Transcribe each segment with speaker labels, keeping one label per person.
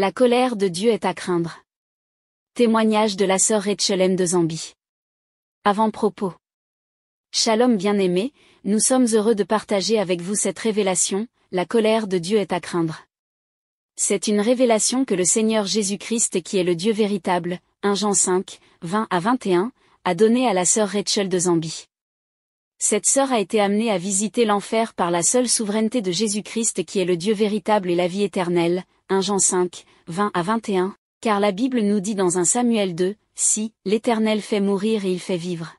Speaker 1: La colère de Dieu est à craindre. Témoignage de la sœur M. de Zambie. Avant-propos. Shalom bien-aimé, nous sommes heureux de partager avec vous cette révélation, la colère de Dieu est à craindre. C'est une révélation que le Seigneur Jésus-Christ qui est le Dieu véritable, 1 Jean 5, 20 à 21, a donné à la sœur Rachel de Zambie cette sœur a été amenée à visiter l'enfer par la seule souveraineté de Jésus-Christ qui est le Dieu véritable et la vie éternelle, 1 Jean 5, 20 à 21, car la Bible nous dit dans 1 Samuel 2, si, l'Éternel fait mourir et il fait vivre.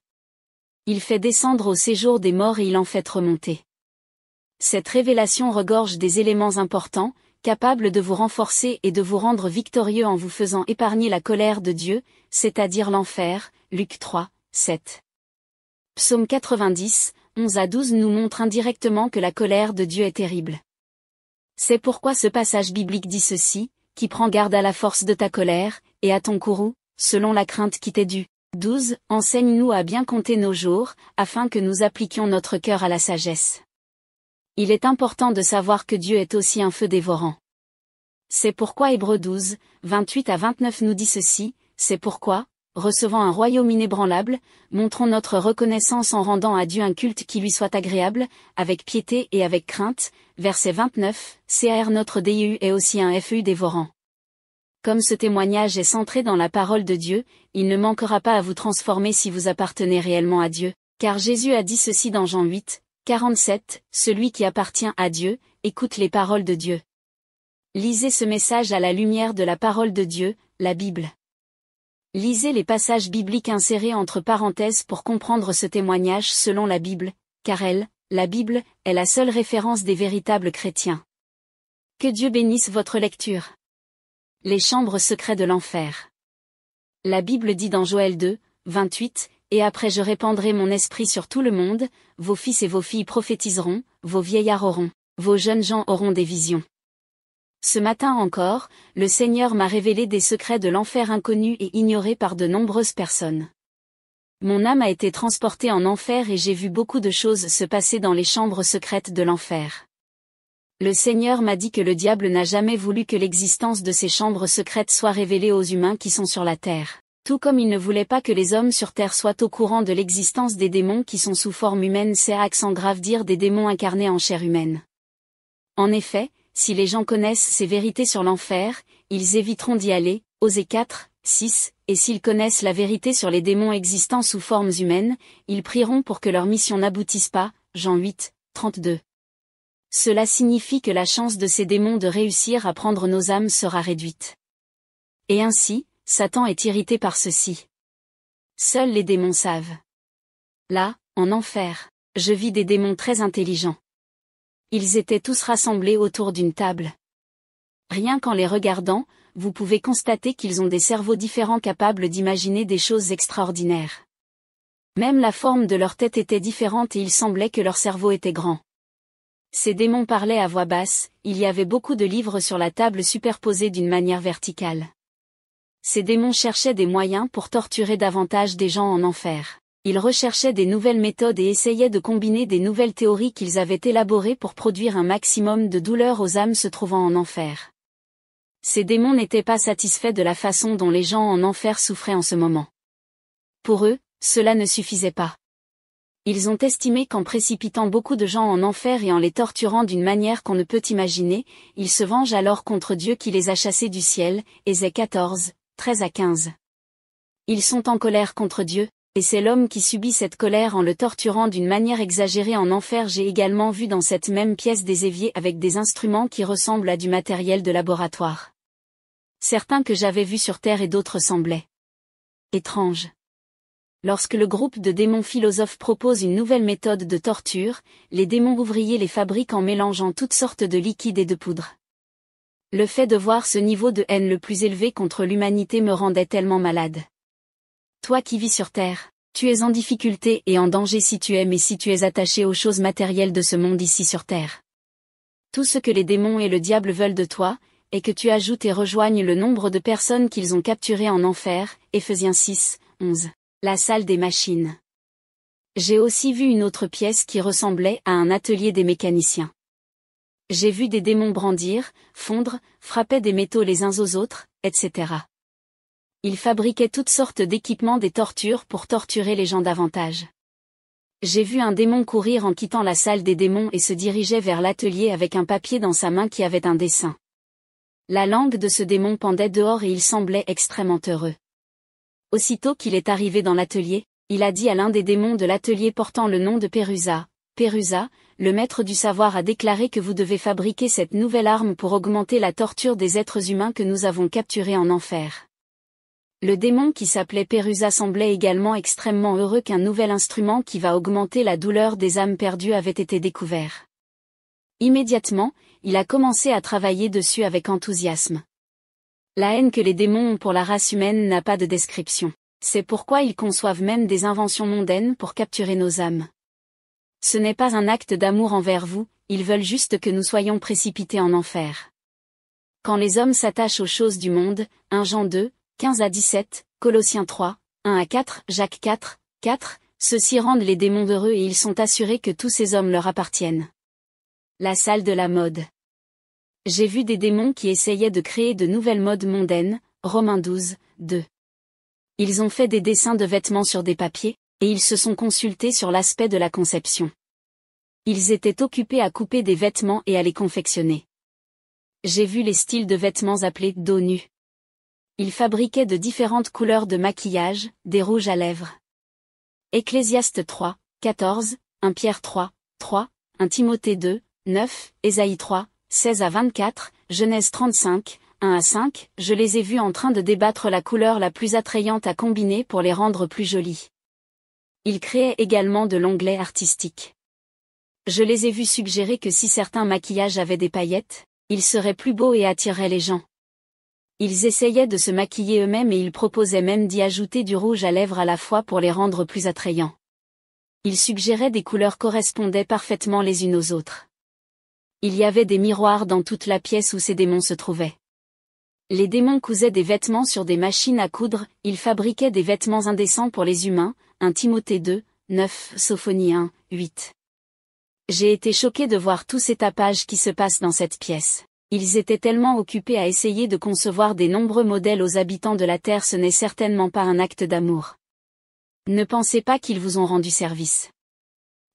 Speaker 1: Il fait descendre au séjour des morts et il en fait remonter. Cette révélation regorge des éléments importants, capables de vous renforcer et de vous rendre victorieux en vous faisant épargner la colère de Dieu, c'est-à-dire l'enfer, Luc 3, 7. Psaume 90, 11 à 12 nous montre indirectement que la colère de Dieu est terrible. C'est pourquoi ce passage biblique dit ceci, qui prend garde à la force de ta colère, et à ton courroux, selon la crainte qui t'est due. 12. Enseigne-nous à bien compter nos jours, afin que nous appliquions notre cœur à la sagesse. Il est important de savoir que Dieu est aussi un feu dévorant. C'est pourquoi Hébreux 12, 28 à 29 nous dit ceci, c'est pourquoi, recevant un royaume inébranlable, montrons notre reconnaissance en rendant à Dieu un culte qui lui soit agréable, avec piété et avec crainte, verset 29, cr notre DIU est aussi un FU dévorant. Comme ce témoignage est centré dans la parole de Dieu, il ne manquera pas à vous transformer si vous appartenez réellement à Dieu, car Jésus a dit ceci dans Jean 8, 47, Celui qui appartient à Dieu, écoute les paroles de Dieu. Lisez ce message à la lumière de la parole de Dieu, la Bible. Lisez les passages bibliques insérés entre parenthèses pour comprendre ce témoignage selon la Bible, car elle, la Bible, est la seule référence des véritables chrétiens. Que Dieu bénisse votre lecture. Les chambres secrets de l'enfer. La Bible dit dans Joël 2, 28, Et après je répandrai mon esprit sur tout le monde, vos fils et vos filles prophétiseront, vos vieillards auront, vos jeunes gens auront des visions. Ce matin encore, le Seigneur m'a révélé des secrets de l'enfer inconnus et ignorés par de nombreuses personnes. Mon âme a été transportée en enfer et j'ai vu beaucoup de choses se passer dans les chambres secrètes de l'enfer. Le Seigneur m'a dit que le diable n'a jamais voulu que l'existence de ces chambres secrètes soit révélée aux humains qui sont sur la terre, tout comme il ne voulait pas que les hommes sur terre soient au courant de l'existence des démons qui sont sous forme humaine, c'est accent grave dire des démons incarnés en chair humaine. En effet, si les gens connaissent ces vérités sur l'enfer, ils éviteront d'y aller, oser 4, 6, et s'ils connaissent la vérité sur les démons existants sous formes humaines, ils prieront pour que leur mission n'aboutisse pas, Jean 8, 32. Cela signifie que la chance de ces démons de réussir à prendre nos âmes sera réduite. Et ainsi, Satan est irrité par ceci. Seuls les démons savent. Là, en enfer, je vis des démons très intelligents. Ils étaient tous rassemblés autour d'une table. Rien qu'en les regardant, vous pouvez constater qu'ils ont des cerveaux différents capables d'imaginer des choses extraordinaires. Même la forme de leur tête était différente et il semblait que leur cerveau était grand. Ces démons parlaient à voix basse, il y avait beaucoup de livres sur la table superposés d'une manière verticale. Ces démons cherchaient des moyens pour torturer davantage des gens en enfer. Ils recherchaient des nouvelles méthodes et essayaient de combiner des nouvelles théories qu'ils avaient élaborées pour produire un maximum de douleur aux âmes se trouvant en enfer. Ces démons n'étaient pas satisfaits de la façon dont les gens en enfer souffraient en ce moment. Pour eux, cela ne suffisait pas. Ils ont estimé qu'en précipitant beaucoup de gens en enfer et en les torturant d'une manière qu'on ne peut imaginer, ils se vengent alors contre Dieu qui les a chassés du ciel, Ésaïe 14, 13 à 15. Ils sont en colère contre Dieu, et c'est l'homme qui subit cette colère en le torturant d'une manière exagérée en enfer. J'ai également vu dans cette même pièce des éviers avec des instruments qui ressemblent à du matériel de laboratoire. Certains que j'avais vus sur Terre et d'autres semblaient étranges. Lorsque le groupe de démons philosophes propose une nouvelle méthode de torture, les démons ouvriers les fabriquent en mélangeant toutes sortes de liquides et de poudres. Le fait de voir ce niveau de haine le plus élevé contre l'humanité me rendait tellement malade. Toi qui vis sur Terre. Tu es en difficulté et en danger si tu es mais si tu es attaché aux choses matérielles de ce monde ici sur terre. Tout ce que les démons et le diable veulent de toi, est que tu ajoutes et rejoignes le nombre de personnes qu'ils ont capturées en enfer, Ephésiens 6, 11. La salle des machines. J'ai aussi vu une autre pièce qui ressemblait à un atelier des mécaniciens. J'ai vu des démons brandir, fondre, frapper des métaux les uns aux autres, etc il fabriquait toutes sortes d'équipements des tortures pour torturer les gens davantage. J'ai vu un démon courir en quittant la salle des démons et se dirigeait vers l'atelier avec un papier dans sa main qui avait un dessin. La langue de ce démon pendait dehors et il semblait extrêmement heureux. Aussitôt qu'il est arrivé dans l'atelier, il a dit à l'un des démons de l'atelier portant le nom de Perusa. Perusa, le maître du savoir a déclaré que vous devez fabriquer cette nouvelle arme pour augmenter la torture des êtres humains que nous avons capturés en enfer. Le démon qui s'appelait Perusa semblait également extrêmement heureux qu'un nouvel instrument qui va augmenter la douleur des âmes perdues avait été découvert. Immédiatement, il a commencé à travailler dessus avec enthousiasme. La haine que les démons ont pour la race humaine n'a pas de description. C'est pourquoi ils conçoivent même des inventions mondaines pour capturer nos âmes. Ce n'est pas un acte d'amour envers vous, ils veulent juste que nous soyons précipités en enfer. Quand les hommes s'attachent aux choses du monde, un Jean d'eux. 15 à 17, Colossiens 3, 1 à 4, Jacques 4, 4, ceux-ci rendent les démons heureux et ils sont assurés que tous ces hommes leur appartiennent. La salle de la mode. J'ai vu des démons qui essayaient de créer de nouvelles modes mondaines, Romains 12, 2. Ils ont fait des dessins de vêtements sur des papiers, et ils se sont consultés sur l'aspect de la conception. Ils étaient occupés à couper des vêtements et à les confectionner. J'ai vu les styles de vêtements appelés dos nus. Il fabriquait de différentes couleurs de maquillage, des rouges à lèvres. Ecclésiaste 3, 14, 1 Pierre 3, 3, un Timothée 2, 9, Ésaïe 3, 16 à 24, Genèse 35, 1 à 5, je les ai vus en train de débattre la couleur la plus attrayante à combiner pour les rendre plus jolies. Il créait également de l'onglet artistique. Je les ai vus suggérer que si certains maquillages avaient des paillettes, ils seraient plus beaux et attireraient les gens. Ils essayaient de se maquiller eux-mêmes et ils proposaient même d'y ajouter du rouge à lèvres à la fois pour les rendre plus attrayants. Ils suggéraient des couleurs correspondaient parfaitement les unes aux autres. Il y avait des miroirs dans toute la pièce où ces démons se trouvaient. Les démons cousaient des vêtements sur des machines à coudre, ils fabriquaient des vêtements indécents pour les humains, un Timothée 2, 9 Sophonie 1, 8. J'ai été choqué de voir tous ces tapages qui se passent dans cette pièce ils étaient tellement occupés à essayer de concevoir des nombreux modèles aux habitants de la Terre ce n'est certainement pas un acte d'amour. Ne pensez pas qu'ils vous ont rendu service.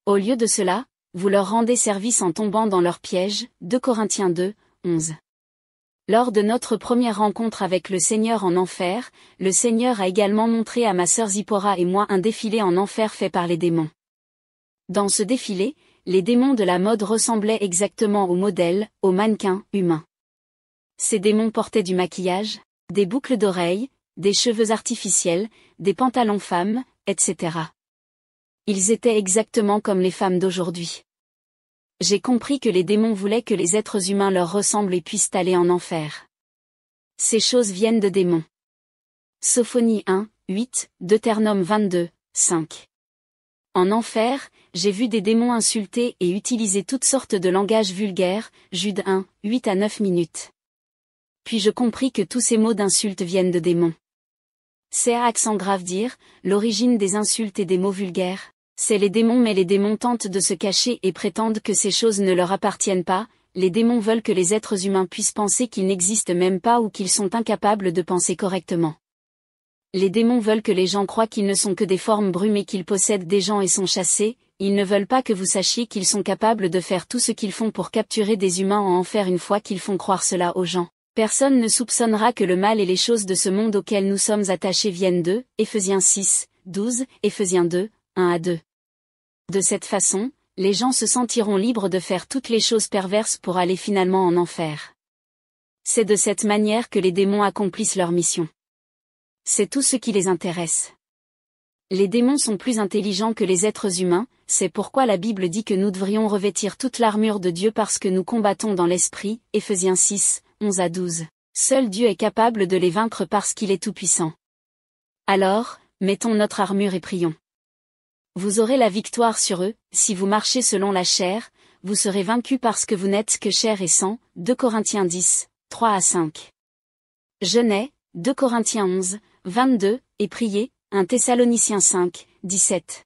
Speaker 1: Au lieu de cela, vous leur rendez service en tombant dans leur piège, 2 Corinthiens 2, 11. Lors de notre première rencontre avec le Seigneur en enfer, le Seigneur a également montré à ma sœur Zippora et moi un défilé en enfer fait par les démons. Dans ce défilé, les démons de la mode ressemblaient exactement aux modèles, aux mannequins, humains. Ces démons portaient du maquillage, des boucles d'oreilles, des cheveux artificiels, des pantalons femmes, etc. Ils étaient exactement comme les femmes d'aujourd'hui. J'ai compris que les démons voulaient que les êtres humains leur ressemblent et puissent aller en enfer. Ces choses viennent de démons. Sophonie 1, 8, Deutéronome 22, 5. En enfer, j'ai vu des démons insulter et utiliser toutes sortes de langages vulgaires, Jude 1, 8 à 9 minutes. Puis je compris que tous ces mots d'insultes viennent de démons. C'est à accent grave dire, l'origine des insultes et des mots vulgaires. C'est les démons mais les démons tentent de se cacher et prétendent que ces choses ne leur appartiennent pas, les démons veulent que les êtres humains puissent penser qu'ils n'existent même pas ou qu'ils sont incapables de penser correctement les démons veulent que les gens croient qu'ils ne sont que des formes brumées qu'ils possèdent des gens et sont chassés, ils ne veulent pas que vous sachiez qu'ils sont capables de faire tout ce qu'ils font pour capturer des humains en enfer une fois qu'ils font croire cela aux gens. Personne ne soupçonnera que le mal et les choses de ce monde auquel nous sommes attachés viennent d'eux, Ephésiens 6, 12, Ephésiens 2, 1 à 2. De cette façon, les gens se sentiront libres de faire toutes les choses perverses pour aller finalement en enfer. C'est de cette manière que les démons accomplissent leur mission. C'est tout ce qui les intéresse. Les démons sont plus intelligents que les êtres humains, c'est pourquoi la Bible dit que nous devrions revêtir toute l'armure de Dieu parce que nous combattons dans l'esprit, Ephésiens 6, 11 à 12. Seul Dieu est capable de les vaincre parce qu'il est tout-puissant. Alors, mettons notre armure et prions. Vous aurez la victoire sur eux, si vous marchez selon la chair, vous serez vaincus parce que vous n'êtes que chair et sang, 2 Corinthiens 10, 3 à 5. Genet, 2 Corinthiens 11, 22, et prier, 1 Thessaloniciens 5, 17.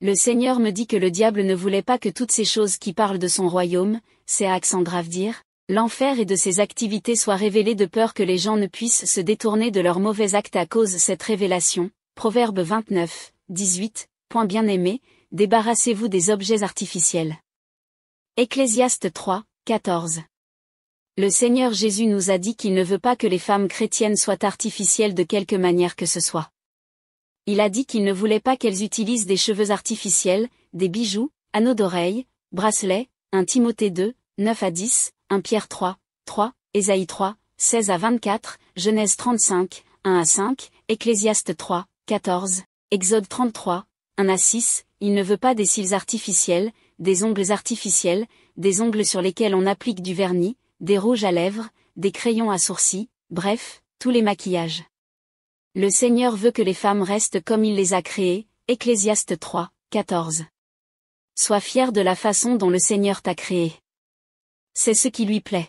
Speaker 1: Le Seigneur me dit que le diable ne voulait pas que toutes ces choses qui parlent de son royaume, c'est à accent dire, l'enfer et de ses activités soient révélées de peur que les gens ne puissent se détourner de leurs mauvais actes à cause cette révélation. Proverbe 29, 18, point bien aimé, débarrassez-vous des objets artificiels. Ecclésiaste 3, 14. Le Seigneur Jésus nous a dit qu'il ne veut pas que les femmes chrétiennes soient artificielles de quelque manière que ce soit. Il a dit qu'il ne voulait pas qu'elles utilisent des cheveux artificiels, des bijoux, anneaux d'oreilles, bracelets, un Timothée 2, 9 à 10, 1 Pierre 3, 3, Ésaïe 3, 16 à 24, Genèse 35, 1 à 5, Ecclésiaste 3, 14, Exode 33, 1 à 6, il ne veut pas des cils artificiels, des ongles artificiels, des ongles sur lesquels on applique du vernis, des rouges à lèvres, des crayons à sourcils, bref, tous les maquillages. Le Seigneur veut que les femmes restent comme il les a créées, Ecclésiaste 3, 14. Sois fier de la façon dont le Seigneur t'a créé. C'est ce qui lui plaît.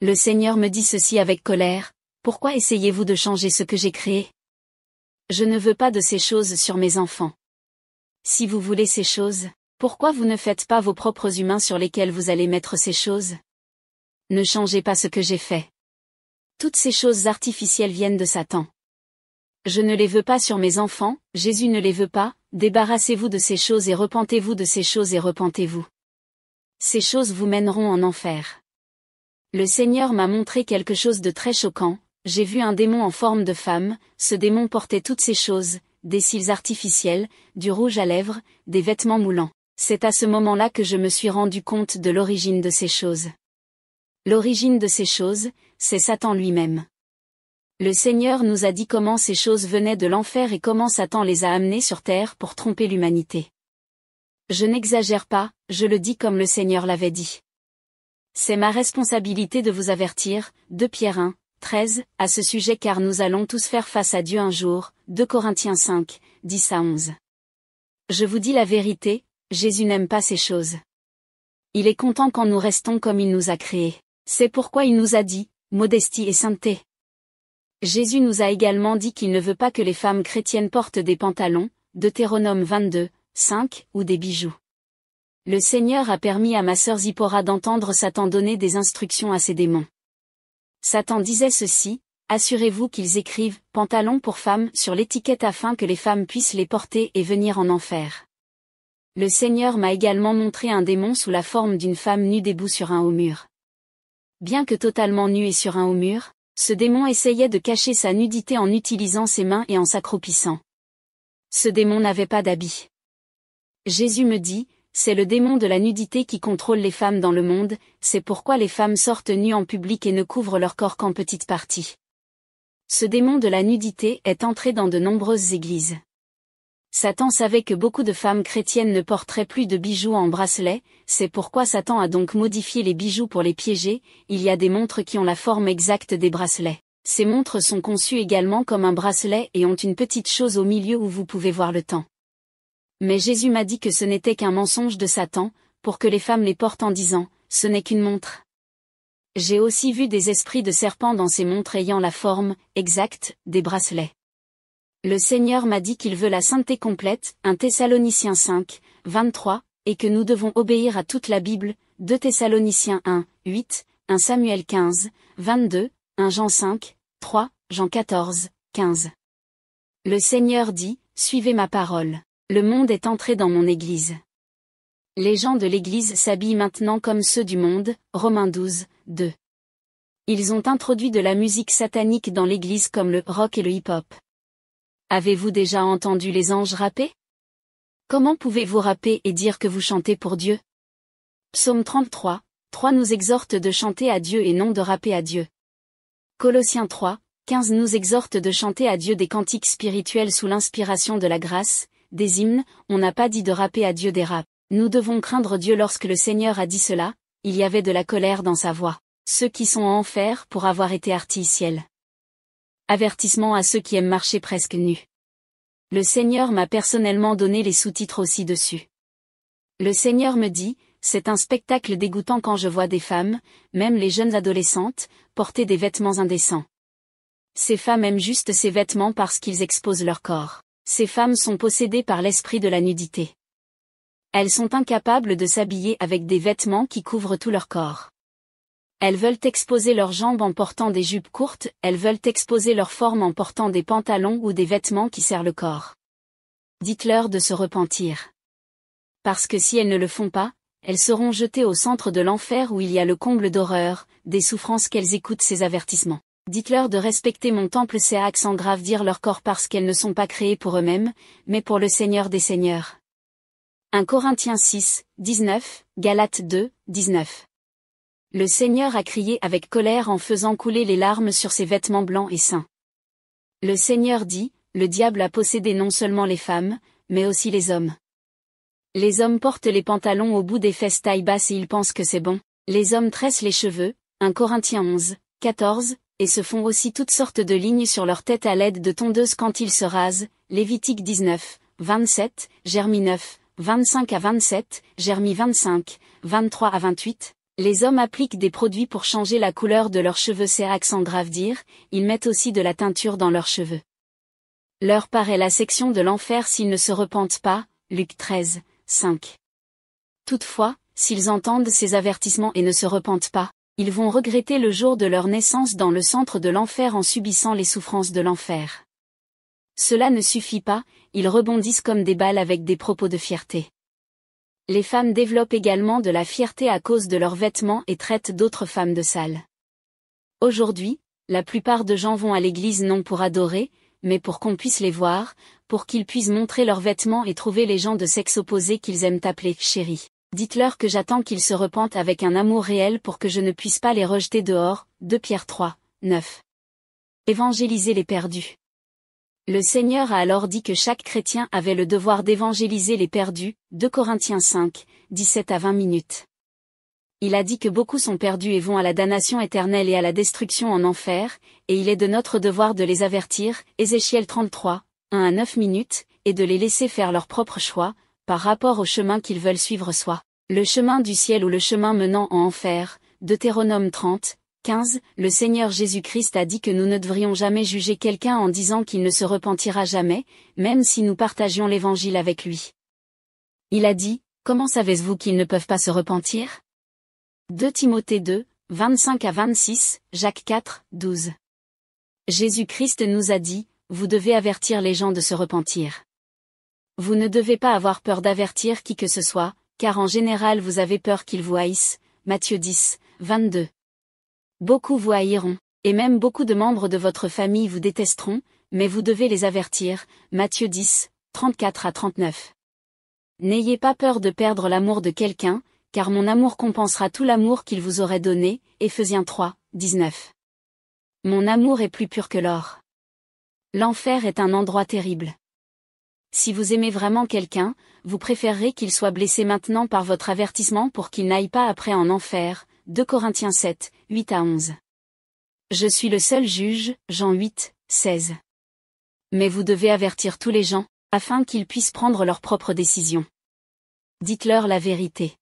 Speaker 1: Le Seigneur me dit ceci avec colère, pourquoi essayez-vous de changer ce que j'ai créé Je ne veux pas de ces choses sur mes enfants. Si vous voulez ces choses, pourquoi vous ne faites pas vos propres humains sur lesquels vous allez mettre ces choses ne changez pas ce que j'ai fait. Toutes ces choses artificielles viennent de Satan. Je ne les veux pas sur mes enfants, Jésus ne les veut pas, débarrassez-vous de ces choses et repentez-vous de ces choses et repentez-vous. Ces choses vous mèneront en enfer. Le Seigneur m'a montré quelque chose de très choquant, j'ai vu un démon en forme de femme, ce démon portait toutes ces choses, des cils artificiels, du rouge à lèvres, des vêtements moulants. C'est à ce moment-là que je me suis rendu compte de l'origine de ces choses. L'origine de ces choses, c'est Satan lui-même. Le Seigneur nous a dit comment ces choses venaient de l'enfer et comment Satan les a amenées sur terre pour tromper l'humanité. Je n'exagère pas, je le dis comme le Seigneur l'avait dit. C'est ma responsabilité de vous avertir, 2 Pierre 1, 13, à ce sujet car nous allons tous faire face à Dieu un jour, 2 Corinthiens 5, 10 à 11. Je vous dis la vérité, Jésus n'aime pas ces choses. Il est content quand nous restons comme il nous a créés. C'est pourquoi il nous a dit, modestie et sainteté. Jésus nous a également dit qu'il ne veut pas que les femmes chrétiennes portent des pantalons, Deutéronome 22, 5, ou des bijoux. Le Seigneur a permis à ma sœur Zippora d'entendre Satan donner des instructions à ses démons. Satan disait ceci, Assurez-vous qu'ils écrivent « pantalons pour femmes » sur l'étiquette afin que les femmes puissent les porter et venir en enfer. Le Seigneur m'a également montré un démon sous la forme d'une femme nue debout sur un haut mur. Bien que totalement nu et sur un haut mur, ce démon essayait de cacher sa nudité en utilisant ses mains et en s'accroupissant. Ce démon n'avait pas d'habit. Jésus me dit, c'est le démon de la nudité qui contrôle les femmes dans le monde, c'est pourquoi les femmes sortent nues en public et ne couvrent leur corps qu'en petites parties. Ce démon de la nudité est entré dans de nombreuses églises. Satan savait que beaucoup de femmes chrétiennes ne porteraient plus de bijoux en bracelet, c'est pourquoi Satan a donc modifié les bijoux pour les piéger, il y a des montres qui ont la forme exacte des bracelets. Ces montres sont conçues également comme un bracelet et ont une petite chose au milieu où vous pouvez voir le temps. Mais Jésus m'a dit que ce n'était qu'un mensonge de Satan, pour que les femmes les portent en disant, ce n'est qu'une montre. J'ai aussi vu des esprits de serpents dans ces montres ayant la forme, exacte, des bracelets. Le Seigneur m'a dit qu'il veut la sainteté complète, 1 Thessaloniciens 5, 23, et que nous devons obéir à toute la Bible, 2 Thessaloniciens 1, 8, 1 Samuel 15, 22, 1 Jean 5, 3, Jean 14, 15. Le Seigneur dit, Suivez ma parole. Le monde est entré dans mon Église. Les gens de l'Église s'habillent maintenant comme ceux du monde, Romains 12, 2. Ils ont introduit de la musique satanique dans l'Église comme le rock et le hip-hop. Avez-vous déjà entendu les anges rapper Comment pouvez-vous rapper et dire que vous chantez pour Dieu Psaume 33, 3 nous exhorte de chanter à Dieu et non de rapper à Dieu. Colossiens 3, 15 nous exhorte de chanter à Dieu des cantiques spirituels sous l'inspiration de la grâce, des hymnes, on n'a pas dit de rapper à Dieu des raps. Nous devons craindre Dieu lorsque le Seigneur a dit cela, il y avait de la colère dans sa voix. Ceux qui sont en enfer pour avoir été artificiels. Avertissement à ceux qui aiment marcher presque nus. Le Seigneur m'a personnellement donné les sous-titres aussi dessus. Le Seigneur me dit, c'est un spectacle dégoûtant quand je vois des femmes, même les jeunes adolescentes, porter des vêtements indécents. Ces femmes aiment juste ces vêtements parce qu'ils exposent leur corps. Ces femmes sont possédées par l'esprit de la nudité. Elles sont incapables de s'habiller avec des vêtements qui couvrent tout leur corps. Elles veulent exposer leurs jambes en portant des jupes courtes, elles veulent exposer leur forme en portant des pantalons ou des vêtements qui serrent le corps. Dites-leur de se repentir. Parce que si elles ne le font pas, elles seront jetées au centre de l'enfer où il y a le comble d'horreur, des souffrances qu'elles écoutent ces avertissements. Dites-leur de respecter mon temple c'est accent grave dire leur corps parce qu'elles ne sont pas créées pour eux-mêmes, mais pour le Seigneur des Seigneurs. 1 Corinthiens 6, 19, Galates 2, 19. Le Seigneur a crié avec colère en faisant couler les larmes sur ses vêtements blancs et saints. Le Seigneur dit, le diable a possédé non seulement les femmes, mais aussi les hommes. Les hommes portent les pantalons au bout des fesses tailles basse et ils pensent que c'est bon. Les hommes tressent les cheveux, 1 Corinthiens 11, 14, et se font aussi toutes sortes de lignes sur leur tête à l'aide de tondeuses quand ils se rasent, Lévitique 19, 27, Germi 9, 25 à 27, Jérémie 25, 23 à 28, les hommes appliquent des produits pour changer la couleur de leurs cheveux c'est accent grave dire, ils mettent aussi de la teinture dans leurs cheveux. Leur paraît la section de l'enfer s'ils ne se repentent pas, Luc 13, 5. Toutefois, s'ils entendent ces avertissements et ne se repentent pas, ils vont regretter le jour de leur naissance dans le centre de l'enfer en subissant les souffrances de l'enfer. Cela ne suffit pas, ils rebondissent comme des balles avec des propos de fierté les femmes développent également de la fierté à cause de leurs vêtements et traitent d'autres femmes de sales. Aujourd'hui, la plupart de gens vont à l'église non pour adorer, mais pour qu'on puisse les voir, pour qu'ils puissent montrer leurs vêtements et trouver les gens de sexe opposé qu'ils aiment appeler chéri. Dites-leur que j'attends qu'ils se repentent avec un amour réel pour que je ne puisse pas les rejeter dehors. 2 Pierre 3, 9. Évangélisez les perdus. Le Seigneur a alors dit que chaque chrétien avait le devoir d'évangéliser les perdus, 2 Corinthiens 5, 17 à 20 minutes. Il a dit que beaucoup sont perdus et vont à la damnation éternelle et à la destruction en enfer, et il est de notre devoir de les avertir, Ézéchiel 33, 1 à 9 minutes, et de les laisser faire leur propre choix, par rapport au chemin qu'ils veulent suivre soit le chemin du ciel ou le chemin menant en enfer, Deutéronome 30, 15, le Seigneur Jésus-Christ a dit que nous ne devrions jamais juger quelqu'un en disant qu'il ne se repentira jamais, même si nous partagions l'Évangile avec lui. Il a dit, Comment savez-vous qu'ils ne peuvent pas se repentir 2 Timothée 2, 25 à 26, Jacques 4, 12. Jésus-Christ nous a dit, Vous devez avertir les gens de se repentir. Vous ne devez pas avoir peur d'avertir qui que ce soit, car en général vous avez peur qu'ils vous haïssent. Matthieu 10, 22. Beaucoup vous haïront, et même beaucoup de membres de votre famille vous détesteront, mais vous devez les avertir. Matthieu 10, 34 à 39. N'ayez pas peur de perdre l'amour de quelqu'un, car mon amour compensera tout l'amour qu'il vous aurait donné. Ephésiens 3, 19. Mon amour est plus pur que l'or. L'enfer est un endroit terrible. Si vous aimez vraiment quelqu'un, vous préférerez qu'il soit blessé maintenant par votre avertissement pour qu'il n'aille pas après en enfer. 2 Corinthiens 7, 8 à 11. Je suis le seul juge, Jean 8, 16. Mais vous devez avertir tous les gens, afin qu'ils puissent prendre leurs propres décisions. Dites-leur la vérité.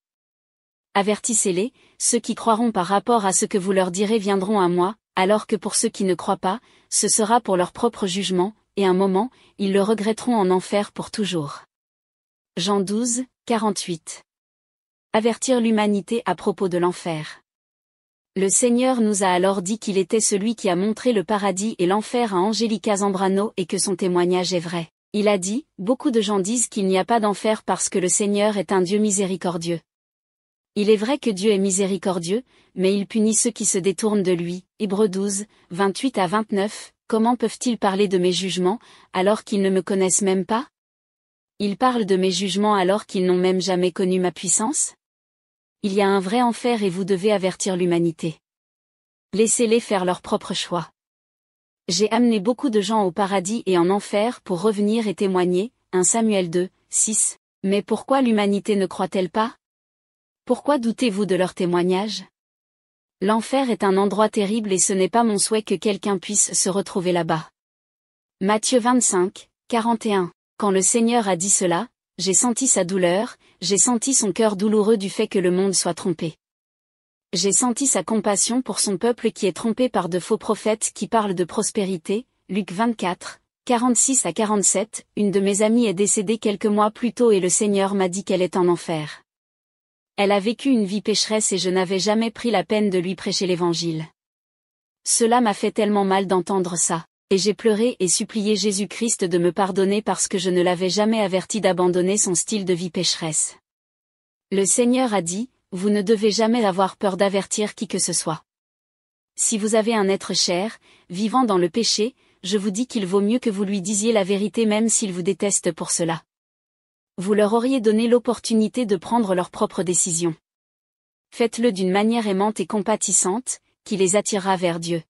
Speaker 1: Avertissez-les, ceux qui croiront par rapport à ce que vous leur direz viendront à moi, alors que pour ceux qui ne croient pas, ce sera pour leur propre jugement, et un moment, ils le regretteront en enfer pour toujours. Jean 12, 48 avertir l'humanité à propos de l'enfer. Le Seigneur nous a alors dit qu'il était celui qui a montré le paradis et l'enfer à Angélica Zambrano et que son témoignage est vrai. Il a dit, beaucoup de gens disent qu'il n'y a pas d'enfer parce que le Seigneur est un Dieu miséricordieux. Il est vrai que Dieu est miséricordieux, mais il punit ceux qui se détournent de lui. Hébreux 12, 28 à 29, comment peuvent-ils parler de mes jugements, alors qu'ils ne me connaissent même pas Ils parlent de mes jugements alors qu'ils n'ont même jamais connu ma puissance il y a un vrai enfer et vous devez avertir l'humanité. Laissez-les faire leur propre choix. J'ai amené beaucoup de gens au paradis et en enfer pour revenir et témoigner, 1 Samuel 2, 6. Mais pourquoi l'humanité ne croit-elle pas Pourquoi doutez-vous de leur témoignage L'enfer est un endroit terrible et ce n'est pas mon souhait que quelqu'un puisse se retrouver là-bas. Matthieu 25, 41. Quand le Seigneur a dit cela, j'ai senti sa douleur, j'ai senti son cœur douloureux du fait que le monde soit trompé. J'ai senti sa compassion pour son peuple qui est trompé par de faux prophètes qui parlent de prospérité, Luc 24, 46 à 47, une de mes amies est décédée quelques mois plus tôt et le Seigneur m'a dit qu'elle est en enfer. Elle a vécu une vie pécheresse et je n'avais jamais pris la peine de lui prêcher l'Évangile. Cela m'a fait tellement mal d'entendre ça et j'ai pleuré et supplié Jésus-Christ de me pardonner parce que je ne l'avais jamais averti d'abandonner son style de vie pécheresse. Le Seigneur a dit, vous ne devez jamais avoir peur d'avertir qui que ce soit. Si vous avez un être cher, vivant dans le péché, je vous dis qu'il vaut mieux que vous lui disiez la vérité même s'il vous déteste pour cela. Vous leur auriez donné l'opportunité de prendre leur propre décision. Faites-le d'une manière aimante et compatissante, qui les attirera vers Dieu.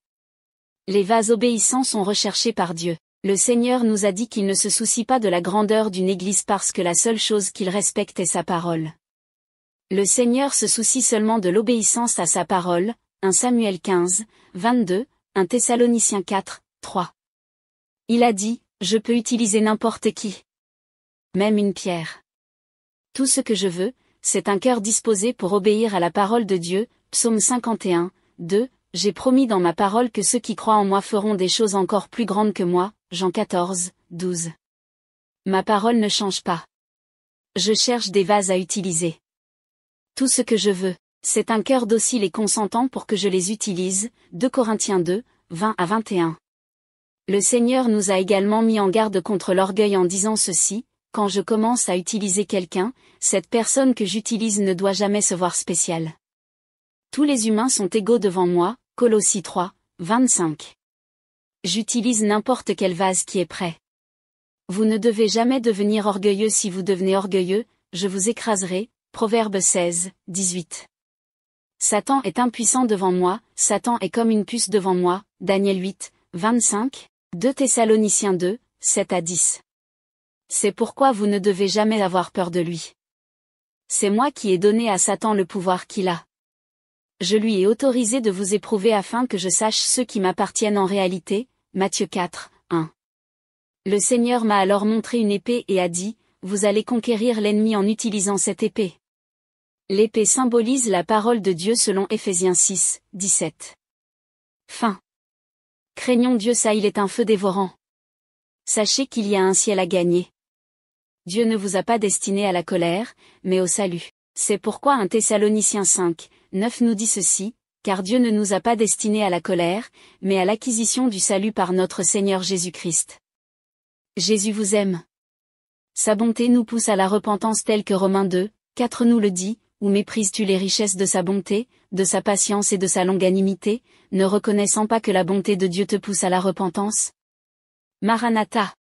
Speaker 1: Les vases obéissants sont recherchés par Dieu. Le Seigneur nous a dit qu'il ne se soucie pas de la grandeur d'une église parce que la seule chose qu'il respecte est sa parole. Le Seigneur se soucie seulement de l'obéissance à sa parole, 1 Samuel 15, 22, 1 Thessalonicien 4, 3. Il a dit, je peux utiliser n'importe qui. Même une pierre. Tout ce que je veux, c'est un cœur disposé pour obéir à la parole de Dieu, psaume 51, 2, j'ai promis dans ma parole que ceux qui croient en moi feront des choses encore plus grandes que moi. Jean 14, 12. Ma parole ne change pas. Je cherche des vases à utiliser. Tout ce que je veux, c'est un cœur docile et consentant pour que je les utilise. 2 Corinthiens 2, 20 à 21. Le Seigneur nous a également mis en garde contre l'orgueil en disant ceci, quand je commence à utiliser quelqu'un, cette personne que j'utilise ne doit jamais se voir spéciale. Tous les humains sont égaux devant moi, Colossi 3, 25. J'utilise n'importe quel vase qui est prêt. Vous ne devez jamais devenir orgueilleux si vous devenez orgueilleux, je vous écraserai. Proverbe 16, 18. Satan est impuissant devant moi, Satan est comme une puce devant moi. Daniel 8, 25, 2 Thessaloniciens 2, 7 à 10. C'est pourquoi vous ne devez jamais avoir peur de lui. C'est moi qui ai donné à Satan le pouvoir qu'il a je lui ai autorisé de vous éprouver afin que je sache ceux qui m'appartiennent en réalité. Matthieu 4, 1. Le Seigneur m'a alors montré une épée et a dit, Vous allez conquérir l'ennemi en utilisant cette épée. L'épée symbolise la parole de Dieu selon Ephésiens 6, 17. Fin. Craignons Dieu ça il est un feu dévorant. Sachez qu'il y a un ciel à gagner. Dieu ne vous a pas destiné à la colère, mais au salut. C'est pourquoi un Thessalonicien 5, 9 nous dit ceci, car Dieu ne nous a pas destinés à la colère, mais à l'acquisition du salut par notre Seigneur Jésus-Christ. Jésus vous aime. Sa bonté nous pousse à la repentance telle que Romains 2, 4 nous le dit, ou méprises-tu les richesses de sa bonté, de sa patience et de sa longanimité, ne reconnaissant pas que la bonté de Dieu te pousse à la repentance Maranatha